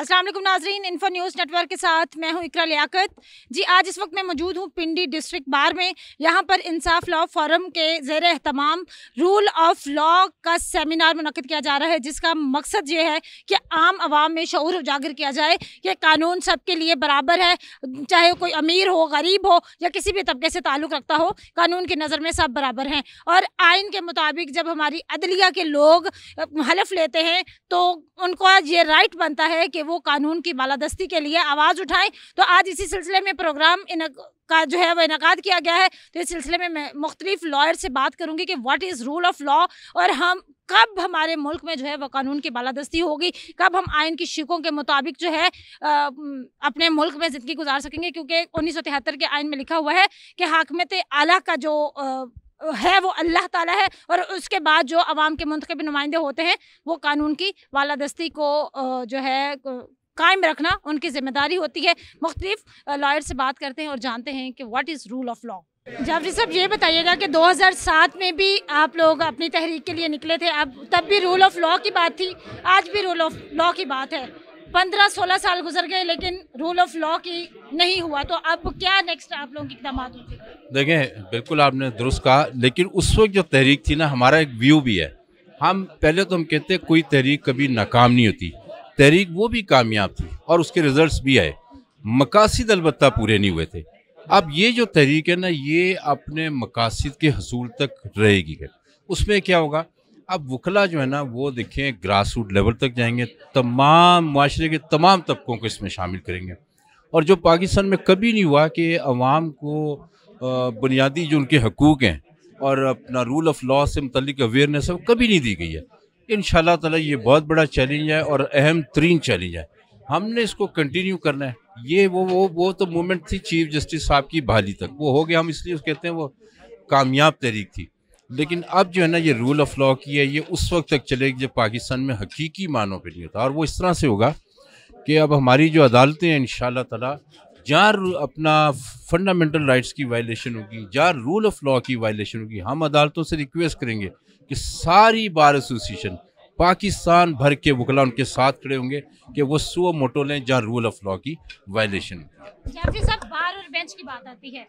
असलम नाजरीन info news network के साथ मैं हूँ इकरा लियाकत जी आज इस वक्त मैं मौजूद हूँ पिंडी डिस्ट्रिक्ट बार में यहाँ पर इंसाफ लॉ फोरम के ज़ेर अहतमाम रूल ऑफ लॉ का सेमिनार मनद किया जा रहा है जिसका मकसद ये है कि आम आवाम में शूर उजागर किया जाए कि कानून सबके लिए बराबर है चाहे कोई अमीर हो गरीब हो या किसी भी तबके से ताल्लुक़ रखता हो कानून की नज़र में सब बराबर हैं और आइन के मुताबिक जब हमारी अदलिया के लोग हलफ लेते हैं तो उनका ये राइट बनता है कि कि वो कानून की बालादस्ती के लिए आवाज़ उठाएं तो आज इसी सिलसिले में प्रोग्राम का जो है वह इनका किया गया है तो इस सिलसिले में मैं मुख्तलिफ लॉयर से बात करूंगी कि what is rule of law और हम कब हमारे मुल्क में जो है वह कानून की बालादस्ती होगी कब हम आयन की शिकों के मुताबिक जो है आ, अपने मुल्क में ज़िंदगी गुजार सकेंगे क्योंकि उन्नीस के आयन में लिखा हुआ है कि हाकमत आला का जो आ, है वो अल्लाह ताला है और उसके बाद जो आवाम के मंतखब नुमाइंदे होते हैं वो कानून की वालादस्ती को जो है कायम रखना उनकी जिम्मेदारी होती है मुख्तलिफ लॉयर से बात करते हैं और जानते हैं कि what is rule of law Jafri साहब ये बताइएगा कि 2007 में भी आप लोग अपनी तहरीक के लिए निकले थे अब तब भी रूल ऑफ लॉ की बात थी आज भी रूल ऑफ लॉ की बात है पंद्रह सोलह साल गुजर गए लेकिन रूल ऑफ लॉ की नहीं हुआ तो अब क्या नेक्स्ट आप लोगों की इकदाम देखें बिल्कुल आपने दुरुस्त कहा लेकिन उस वक्त जो तहरीक थी ना हमारा एक व्यू भी है हम पहले तो हम कहते हैं कोई तहरीक कभी नाकाम नहीं होती तहरीक वो भी कामयाब थी और उसके रिजल्ट भी आए मकासद अलबत् पूरे नहीं हुए थे अब ये जो तहरीक है ना ये अपने मकासद के हसूल तक रहेगी उसमें क्या होगा अब वकला जो है ना वो देखें ग्रास रूट लेवल तक जाएंगे तमाम माशरे के तमाम तबकों को इसमें शामिल करेंगे और जो पाकिस्तान में कभी नहीं हुआ कि अवाम को बुनियादी जो उनके हकूक़ हैं और अपना रूल ऑफ लॉ से मतलब अवेयरनेस है वो कभी नहीं दी गई है इन शाह ये बहुत बड़ा चैलेंज है और अहम तरीन चैलेंज है हमने इसको कंटिन्यू करना है ये वो वो वो तो मोमेंट थी चीफ जस्टिस साहब की बहाली तक वो हो गया हम इसलिए कहते हैं वो कामयाब तहरीक थी लेकिन अब जो है ना ये रूल ऑफ लॉ की है ये उस वक्त तक चलेगी जब पाकिस्तान में हकीकी मानों पर नहीं होता और वो इस तरह से होगा कि अब हमारी जो अदालतें हैं इन ताला जहाँ अपना फंडामेंटल राइट्स की वायलेशन होगी जहाँ रूल ऑफ लॉ की वायलेशन होगी हम अदालतों से रिक्वेस्ट करेंगे कि सारी बार एसोसिएशन पाकिस्तान भर के वकला उनके साथ खड़े होंगे कि वो सो मोटो लें जहाँ रूल ऑफ लॉ की वायलेशन होगी बार और बेंच की बात आती है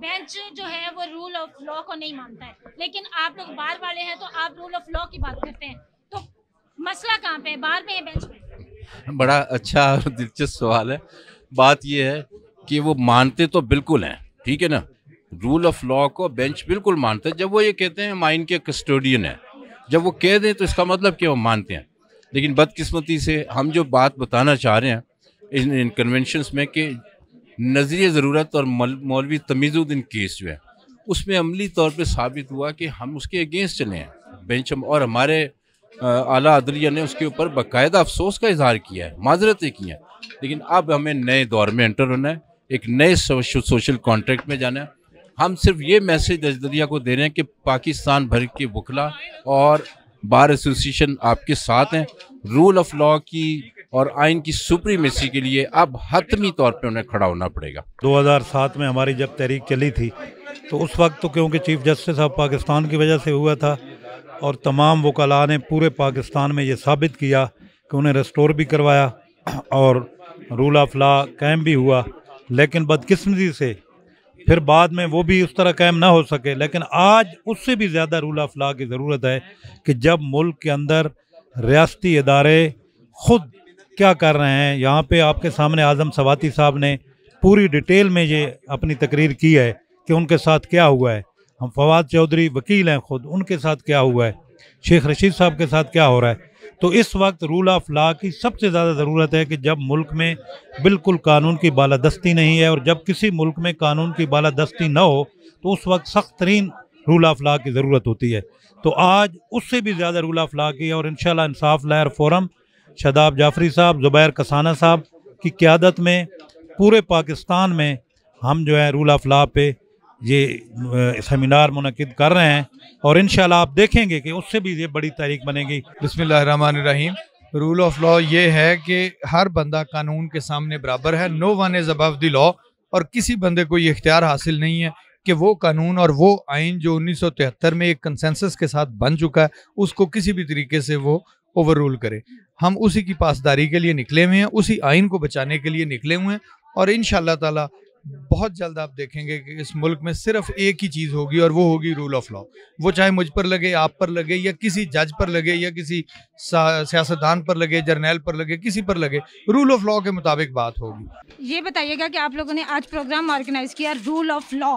बेंच जो है वो रूल ऑफ लॉ को नहीं मानता है लेकिन आप लोग बार वाले हैं तो आप रूल ऑफ लॉ की बात करते हैं तो मसला कहाँ पे है बार में है बेंच में बड़ा अच्छा और दिलचस्प सवाल है बात यह है कि वो मानते तो बिल्कुल हैं ठीक है ना रूल ऑफ लॉ को बेंच बिल्कुल मानते हैं जब वो ये कहते हैं माइन के कस्टोडियन है जब वो कह दें तो इसका मतलब क्या वो मानते हैं लेकिन बदकिस्मती से हम जो बात बताना चाह रहे हैं इन, इन कन्वेंशन में कि नजरिए ज़रूरत और मौलवी तमीज़ुद्दीन केस जो है उसमें अमली तौर पर साबित हुआ कि हम उसके अगेंस्ट चले हैं बेंच और हमारे आला अदलिया ने उसके ऊपर बाकायदा अफसोस का इजहार किया है माजरतें की हैं लेकिन अब हमें नए दौर में एंटर होना है एक नए सोशल कॉन्ट्रैक्ट में जाना है हम सिर्फ ये मैसेज अजदलिया को दे रहे हैं कि पाकिस्तान भर के वकला और बार एसोसिएशन आपके साथ हैं रूल ऑफ लॉ की और आइन की सुप्रीमेसी के लिए अब हतमी तौर पर उन्हें खड़ा होना पड़ेगा सात में हमारी जब तहरीक चली थी तो उस वक्त तो क्योंकि चीफ जस्टिस ऑफ पाकिस्तान की वजह से हुआ था और तमाम वकला ने पूरे पाकिस्तान में ये साबित किया कि उन्हें रेस्टोर भी करवाया और रूल ऑफ लॉ क़ैम भी हुआ लेकिन बदकिस्मती से फिर बाद में वो भी उस तरह क़ैम ना हो सके लेकिन आज उससे भी ज़्यादा रूल ऑफ लॉ की ज़रूरत है कि जब मुल्क के अंदर रियाती इदारे खुद क्या कर रहे हैं यहाँ पे आपके सामने आजम सवाती साहब ने पूरी डिटेल में ये अपनी तकरीर की है कि उनके साथ क्या हुआ है हम फवाद चौधरी वकील हैं खुद उनके साथ क्या हुआ है शेख रशीद साहब के साथ क्या हो रहा है तो इस वक्त रूल ऑफ लॉ की सबसे ज़्यादा ज़रूरत है कि जब मुल्क में बिल्कुल कानून की बालादस्ती नहीं है और जब किसी मुल्क में कानून की बालादस्ती ना हो तो उस वक्त सख्त तरीन रूल ऑफ लॉ की ज़रूरत होती है तो आज उससे भी ज़्यादा रूल ऑफ लॉ की और इन शाह इंसाफ लायर फोरम शदाब जाफरी साहब ज़ुबैर कसाना साहब की क्यादत में पूरे पाकिस्तान में हम जो है रूल ऑफ लॉ पे ये सेमिनार मनद कर रहे हैं और इन आप देखेंगे कि उससे भी ये बड़ी तारीख बनेगी बसमान रहीम रूल ऑफ लॉ ये है कि हर बंदा कानून के सामने बराबर है no one is above the law और किसी बंदे को ये इख्तियार हासिल नहीं है कि वो कानून और वो आइन जो 1973 में एक कंसेंसस के साथ बन चुका है उसको किसी भी तरीके से वो ओवर रूल करे हम उसी की पासदारी के लिए निकले हुए हैं उसी आइन को बचाने के लिए निकले हुए हैं और इन ताला बहुत जल्द आप देखेंगे कि इस मुल्क में सिर्फ एक ही चीज़ होगी और वो होगी रूल ऑफ लॉ वो चाहे मुझ पर लगे आप पर लगे या किसी जज पर लगे या किसी सियासतदान पर लगे जर्नैल पर लगे किसी पर लगे रूल ऑफ लॉ के मुताबिक बात होगी ये बताइएगा कि आप लोगों ने आज प्रोग्राम ऑर्गेनाइज किया रूल ऑफ लॉ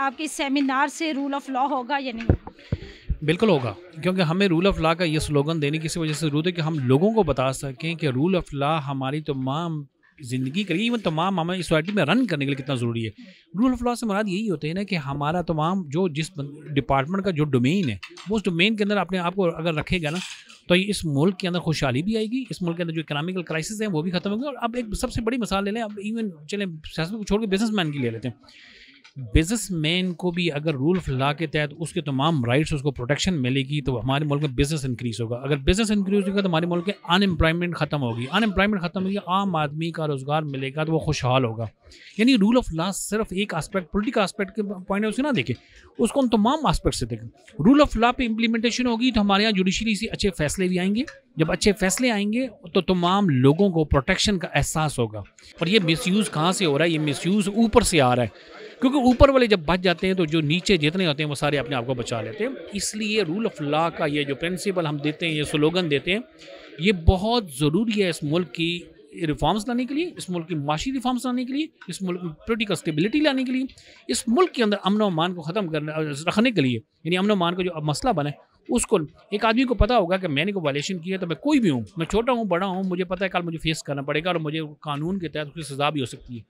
आपके सेमिनार से रूल ऑफ लॉ होगा या नहीं बिल्कुल होगा क्योंकि हमें रूल ऑफ लॉ का ये स्लोगन देने की वजह से जरूरत है कि हम लोगों को बता सकें कि रूल ऑफ लॉ हमारी तमाम ज़िंदगी करिए इवन तमाम हमारी सोसाइटी में रन करने के लिए कितना ज़रूरी है रूल ऑफ लॉ से मुराद यही होते हैं ना कि हमारा तमाम जो जिस डिपार्टमेंट का जो डोमेन है वो उस डोमेन के अंदर अपने आप को अगर रखेगा ना तो इस मुल्क के अंदर खुशहाली भी आएगी इस मुल्क के अंदर जो इकनॉमिकल क्राइसिस है वो भी खत्म होगी और अब एक सबसे बड़ी मिसाल ले लें अब इवन चलें सियासत को छोड़ के बिजनेस की ले लेते हैं बिजनेस मैन को भी अगर रूल ऑफ लॉ के तहत उसके तमाम राइट्स उसको प्रोटेक्शन मिलेगी तो हमारे मुल्क में बिजनेस इंक्रीज होगा अगर बिजनेस इंक्रीज होगा तो हमारे मुल्क में अनएम्प्लॉयमेंट खत्म होगी अनएम्प्लॉयमेंट खत्म होगी आम आदमी का रोज़गार मिलेगा तो वो खुशहाल होगा यानी रूल ऑफ लॉ सिर्फ एक आस्पेक्ट पोलिटिकल आस्पेक्ट के पॉइंट ऑफ व्यू ना देखें उसको उन तमाम आस्पेक्ट से देखें रूल ऑफ लॉ पर इंप्लीमेंटेशन होगी तो हमारे यहाँ जुडिशरी से अच्छे फैसले भी आएंगे जब अच्छे फैसले आएंगे तो तमाम लोगों को प्रोटेक्शन का एहसास होगा और ये मिस यूज़ कहाँ से हो रहा है ये मिस यूज़ ऊपर से आ रहा है क्योंकि ऊपर वाले जब बच जाते हैं तो जो नीचे जितने होते हैं वो सारे अपने आप को बचा लेते हैं इसलिए रूल ऑफ लॉ का ये जो प्रिंसिपल हम देते हैं ये स्लोगन देते हैं ये बहुत ज़रूरी है इस मुल्क की रिफॉर्म्स लाने के लिए इस मुल्क की माशी रिफॉर्म्स लाने के लिए इस मुल्क की पोलिटिकल स्टेबिलिटी लाने के लिए इस मुल्क के अंदर अमन वमान को ख़त्म करने रखने के लिए यानी अमन वमान का जो मसला बना है उसको एक आदमी को पता होगा कि मैंने को वायलेशन किया तो मैं कोई भी हूँ मैं छोटा हूँ बड़ा हूँ मुझे पता है कल मुझे फेस करना पड़ेगा और मुझे कानून के तहत उसकी सज़ा भी हो सकती है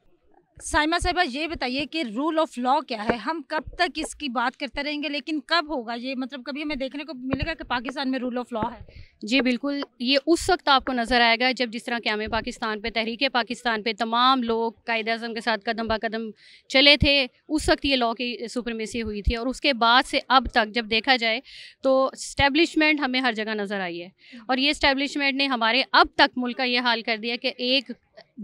साइमा साहिबा ये बताइए कि रूल ऑफ लॉ क्या है हम कब तक इसकी बात करते रहेंगे लेकिन कब होगा ये मतलब कभी हमें देखने को मिलेगा कि पाकिस्तान में रूल ऑफ लॉ है जी बिल्कुल ये उस वक्त आपको नज़र आएगा जब जिस तरह क्याम पाकिस्तान पे तहरीक पाकिस्तान पे तमाम लोग कायद अजम के साथ कदम बा कदम चले थे उस वक्त ये लॉ की सुप्रमेसी हुई थी और उसके बाद से अब तक जब देखा जाए तो स्टैब्लिशमेंट हमें हर जगह नज़र आई है हम्म। और ये स्टैब्लिशमेंट ने हमारे अब तक मुल्क का ये हाल कर दिया कि एक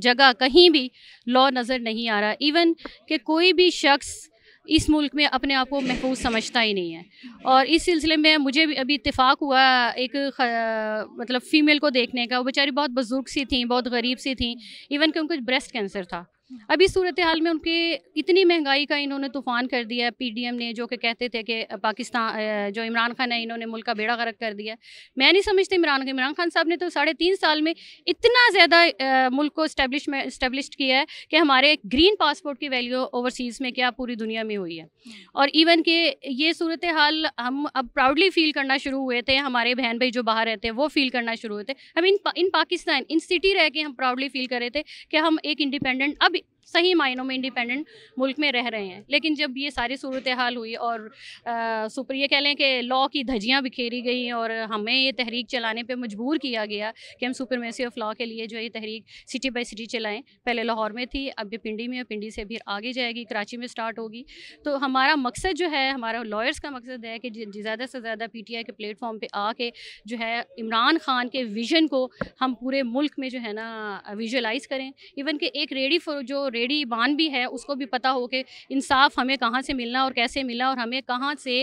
जगह कहीं भी लॉ नज़र नहीं आ रहा इवन कि कोई भी शख्स इस मुल्क में अपने आप को महफूज समझता ही नहीं है और इस सिलसिले में मुझे भी अभी इतफ़ाक़ हुआ एक मतलब फ़ीमेल को देखने का वो बेचारी बहुत बुज़ुर्ग सी थी बहुत गरीब सी थी इवन कि उनको ब्रेस्ट कैंसर था अभी सूरत हाल में उनके इतनी महंगाई का इन्होंने तूफान कर दिया है पीडीएम ने जो कि कहते थे कि पाकिस्तान जो इमरान खान है इन्होंने मुल्क का बेड़ा गर्क कर दिया मैं नहीं समझती इमरान इमरान खान साहब ने तो साढ़े तीन साल में इतना ज़्यादा मुल्क को इस्टेब्लिश इस्टेब्लिश किया है कि हमारे ग्रीन पासपोर्ट की वैल्यू ओवरसीज़ में क्या पूरी दुनिया में हुई है और इवन कि ये सूरत हाल हम अब प्राउडली फील करना शुरू हुए थे हमारे बहन भाई जो बाहर रहते हैं वो फील करना शुरू हुए थे हम इन इन पाकिस्तान इन सिटी रह के हम प्राउडली फील कर रहे थे कि हम एक इंडिपेंडेंट अब Wait, सही मायनों में इंडिपेंडेंट मुल्क में रह रहे हैं लेकिन जब ये सारी सूरत हाल हुई और सुपर ये कह लें कि लॉ की धजियाँ बिखेरी गई और हमें ये तहरीक चलाने पर मजबूर किया गया कि हम सुपरमेसी ऑफ लॉ के लिए जो ये तहरीक सिटी बाई सिटी चलाएँ पहले लाहौर में थी अब ये पिंडी में और पिंडी से फिर आगे जाएगी कराची में स्टार्ट होगी तो हमारा मकसद जो है हमारा लॉयर्स का मकसद है कि ज़्यादा से ज़्यादा पी टी आई के प्लेटफॉर्म पर आके जो है इमरान खान के विजन को हम पूरे मुल्क में जो है ना विजुलाइज़ करें इवन कि एक रेडी फॉर जो रेडी बान भी है उसको भी पता हो कि इंसाफ हमें कहाँ से मिलना और कैसे मिला और हमें कहाँ से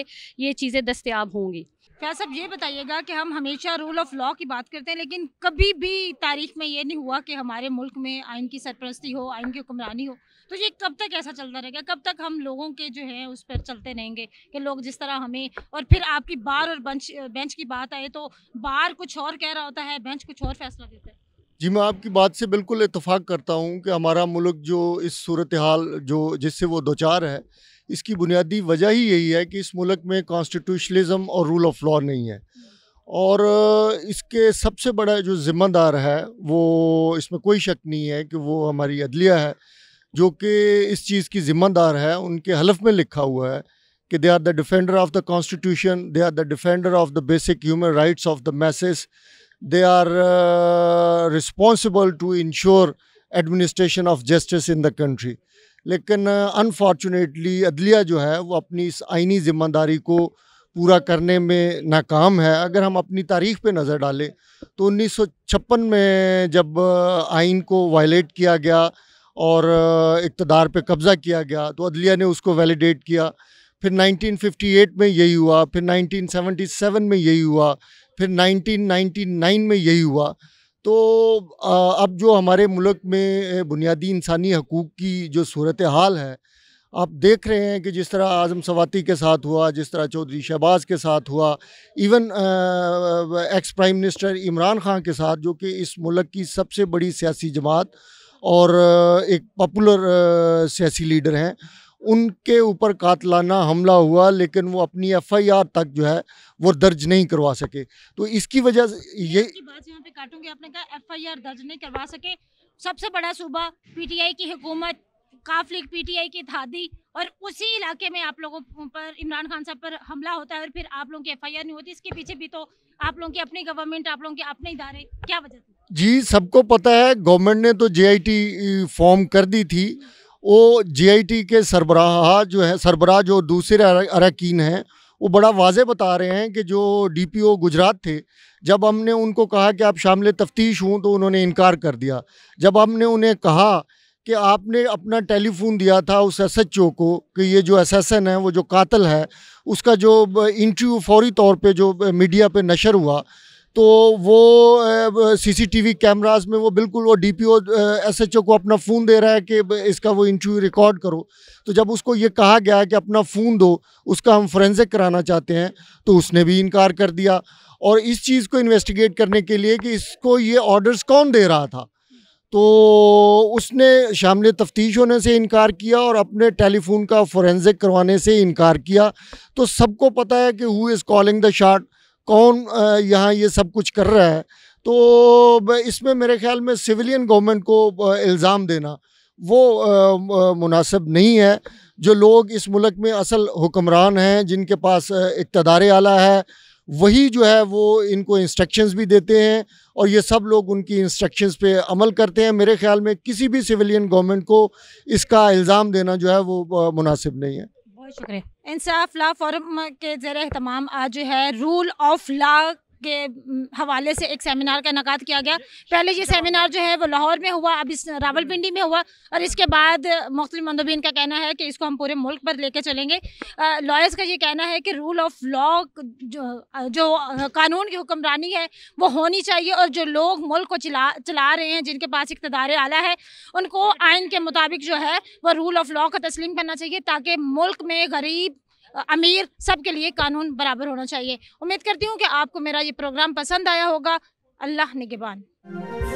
ये चीज़ें दस्तियाब होंगी क्या सब ये बताइएगा कि हम हमेशा रूल ऑफ लॉ की बात करते हैं लेकिन कभी भी तारीख में ये नहीं हुआ कि हमारे मुल्क में आइन की सरपरस्ती हो आइन की हुक्मरानी हो तो ये कब तक ऐसा चलता रहेगा कब तक हम लोगों के जो है उस पर चलते रहेंगे कि लोग जिस तरह हमें और फिर आपकी बार और बेंच बेंच की बात आए तो बार कुछ और कह रहा होता है बेंच कुछ और फैसला देता है जी मैं आपकी बात से बिल्कुल इतफ़ाक़ करता हूँ कि हमारा मुल्क जो इस सूरत हाल जो जिससे वो दो चार है इसकी बुनियादी वजह ही यही है कि इस मुल्क में कॉन्स्टिट्यूशनलिज़म और रूल ऑफ लॉ नहीं है और इसके सबसे बड़ा जो ज़िम्मेदार है वो इसमें कोई शक नहीं है कि वो हमारी अदलिया है जो कि इस चीज़ की ज़िम्मेदार है उनके हलफ में लिखा हुआ है कि they are the defender of the constitution they are the defender of the basic human rights of the masses they are uh, responsible to ensure administration of justice in the country लेकिन unfortunately अदलिया जो है वो अपनी इस आइनी ज़िम्मेदारी को पूरा करने में नाकाम है अगर हम अपनी तारीख पे नज़र डालें तो 1956 में जब uh, आइन को वायलेट किया गया और uh, इकतदार पे कब्ज़ा किया गया तो अदलिया ने उसको वैलिडेट किया फिर 1958 में यही हुआ फिर 1977 में यही हुआ फिर 1999 में यही हुआ तो अब जो हमारे मुल्क में बुनियादी इंसानी हकूक़ की जो सूरत हाल है आप देख रहे हैं कि जिस तरह आज़म सवाती के साथ हुआ जिस तरह चौधरी शहबाज के साथ हुआ even ex prime minister Imran Khan के साथ जो कि इस मुल्क की सबसे बड़ी सियासी जमात और एक पॉपुलर सियासी लीडर हैं उनके ऊपर कातलाना हमला हुआ लेकिन वो अपनी एफआईआर तक जो है वो दर्ज नहीं करवा सके तो इसकी वजह से तो ये बात यहाँ पे काटूंगी आपने कहा एफआईआर दर्ज नहीं करवा सके सबसे बड़ा सूबा पीटीआई की हुकूमत काफ लीग पीटीआई की थादी और उसी इलाके में आप लोगों पर इमरान खान साहब पर हमला होता है और फिर आप लोगों की एफ नहीं होती इसके पीछे भी तो आप लोगों की अपनी गवर्नमेंट आप लोगों के अपने इदारे क्या वजह थी जी सबको पता है गवर्नमेंट ने तो जे फॉर्म कर दी थी वो जीआईटी के सरबराह जो है सरबराह जो दूसरे अरकान हैं वो बड़ा वाजे बता रहे हैं कि जो डी पी ओ गुजरात थे जब हमने उनको कहा कि आप शामिल तफ्तीश हूँ तो उन्होंने इनकार कर दिया जब हमने उन्हें कहा कि आपने अपना टेलीफोन दिया था उस एस एच ओ को कि ये जो एन है वो जो कातल है उसका जो इंटरव्यू फौरी तौर पे जो मीडिया पे नशर हुआ तो वो सीसीटीवी कैमरास में वो बिल्कुल वो डीपीओ एसएचओ को अपना फ़ोन दे रहा है कि इसका वो इंटरव्यू रिकॉर्ड करो तो जब उसको ये कहा गया कि अपना फ़ोन दो उसका हम फोरेंसिक कराना चाहते हैं तो उसने भी इनकार कर दिया और इस चीज़ को इन्वेस्टिगेट करने के लिए कि इसको ये ऑर्डर्स कौन दे रहा था तो उसने शामिल तफ्तीश होने से इनकार किया और अपने टेलीफोन का फोरेंसिक करवाने से इनकार किया तो सबको पता है कि हु इज़ कॉलिंग द शार्ट कौन यहाँ ये सब कुछ कर रहा है तो इसमें मेरे ख्याल में सिविलियन गवर्नमेंट को इल्ज़ाम देना वो मुनासिब नहीं है जो लोग इस मुल्क में असल हुक्मरान हैं जिनके पास इकतदार आला है वही जो है वो इनको इंस्ट्रक्शंस भी देते हैं और ये सब लोग उनकी इंस्ट्रक्शंस पे अमल करते हैं मेरे ख्याल में किसी भी सिविलियन गवर्नमेंट को इसका इल्ज़ाम देना जो है वो मुनासिब नहीं है बहुत शुक्रिया इंसाफ ला फोरम के ज़र अहतमाम आज जो है रूल ऑफ लॉ के हवाले से एक सेमिनार का इनका किया गया पहले ये सेमिनार जो है वो लाहौर में हुआ अब इस रावलपिंडी में हुआ और इसके बाद मुख्तलि मंदोबीन का कहना है कि इसको हम पूरे मुल्क पर लेकर चलेंगे लॉयर्स का ये कहना है कि रूल ऑफ लॉ जो जो कानून की हुक्मरानी है वो होनी चाहिए और जो लोग मुल्क को चला चला रहे हैं जिनके पास इकतदार आला है उनको आइन के मुताबिक जो है वह रूल ऑफ लॉ का तस्लीम करना चाहिए ताकि मुल्क में गरीब अमीर सबके लिए कानून बराबर होना चाहिए उम्मीद करती हूँ कि आपको मेरा ये प्रोग्राम पसंद आया होगा अल्लाह निगबान